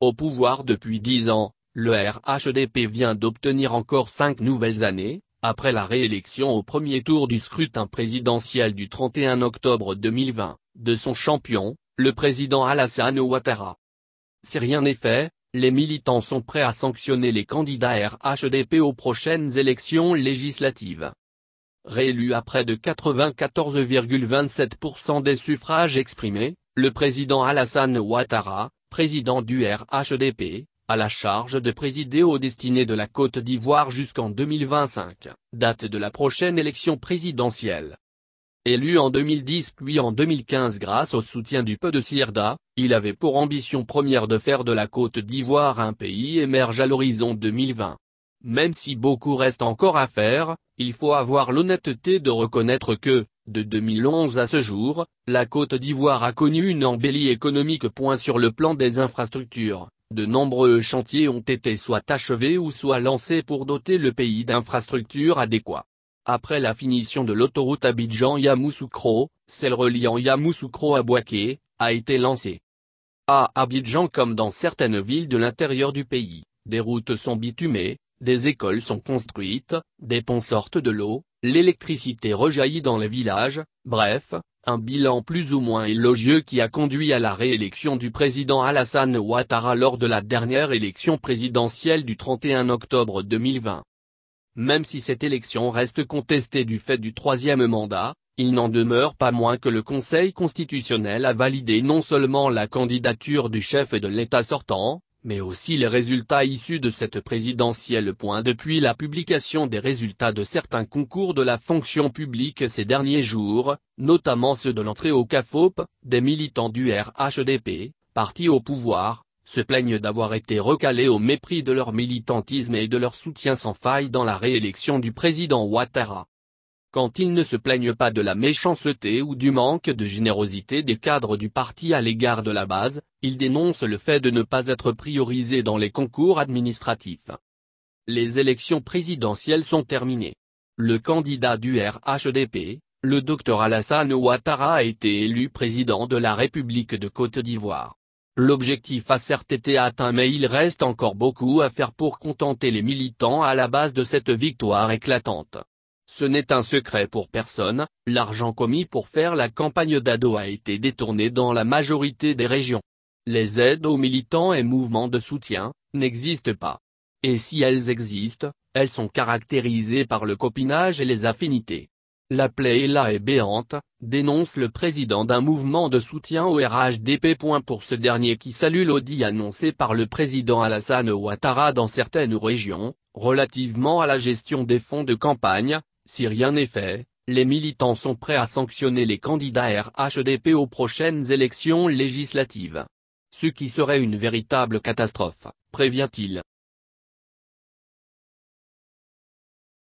Au pouvoir depuis dix ans, le RHDP vient d'obtenir encore cinq nouvelles années, après la réélection au premier tour du scrutin présidentiel du 31 octobre 2020, de son champion, le président Alassane Ouattara. Si rien n'est fait, les militants sont prêts à sanctionner les candidats RHDP aux prochaines élections législatives. Réélu à près de 94,27% des suffrages exprimés, le président Alassane Ouattara, président du RHDP, à la charge de présider aux destinées de la Côte d'Ivoire jusqu'en 2025, date de la prochaine élection présidentielle. Élu en 2010 puis en 2015 grâce au soutien du peu de Sirda, il avait pour ambition première de faire de la Côte d'Ivoire un pays émerge à l'horizon 2020. Même si beaucoup reste encore à faire, il faut avoir l'honnêteté de reconnaître que, de 2011 à ce jour, la Côte d'Ivoire a connu une embellie économique. Point sur le plan des infrastructures, de nombreux chantiers ont été soit achevés ou soit lancés pour doter le pays d'infrastructures adéquates. Après la finition de l'autoroute Abidjan-Yamoussoukro, celle reliant Yamoussoukro à Boaké, a été lancée. À Abidjan comme dans certaines villes de l'intérieur du pays, des routes sont bitumées, des écoles sont construites, des ponts sortent de l'eau, l'électricité rejaillit dans les villages, bref, un bilan plus ou moins élogieux qui a conduit à la réélection du président Alassane Ouattara lors de la dernière élection présidentielle du 31 octobre 2020. Même si cette élection reste contestée du fait du troisième mandat, il n'en demeure pas moins que le Conseil constitutionnel a validé non seulement la candidature du chef de l'État sortant, mais aussi les résultats issus de cette présidentielle. Depuis la publication des résultats de certains concours de la fonction publique ces derniers jours, notamment ceux de l'entrée au CAFOP, des militants du RHDP, partis au pouvoir, se plaignent d'avoir été recalés au mépris de leur militantisme et de leur soutien sans faille dans la réélection du président Ouattara quand ils ne se plaignent pas de la méchanceté ou du manque de générosité des cadres du parti à l'égard de la base, ils dénoncent le fait de ne pas être priorisés dans les concours administratifs. Les élections présidentielles sont terminées. Le candidat du RHDP, le Dr Alassane Ouattara a été élu président de la République de Côte d'Ivoire. L'objectif a certes été atteint mais il reste encore beaucoup à faire pour contenter les militants à la base de cette victoire éclatante. Ce n'est un secret pour personne, l'argent commis pour faire la campagne d'Ado a été détourné dans la majorité des régions. Les aides aux militants et mouvements de soutien, n'existent pas. Et si elles existent, elles sont caractérisées par le copinage et les affinités. La plaie est là et béante, dénonce le président d'un mouvement de soutien au RHDP. Pour ce dernier qui salue l'audit annoncé par le président Alassane Ouattara dans certaines régions, relativement à la gestion des fonds de campagne, si rien n'est fait, les militants sont prêts à sanctionner les candidats RHDP aux prochaines élections législatives. Ce qui serait une véritable catastrophe, prévient-il.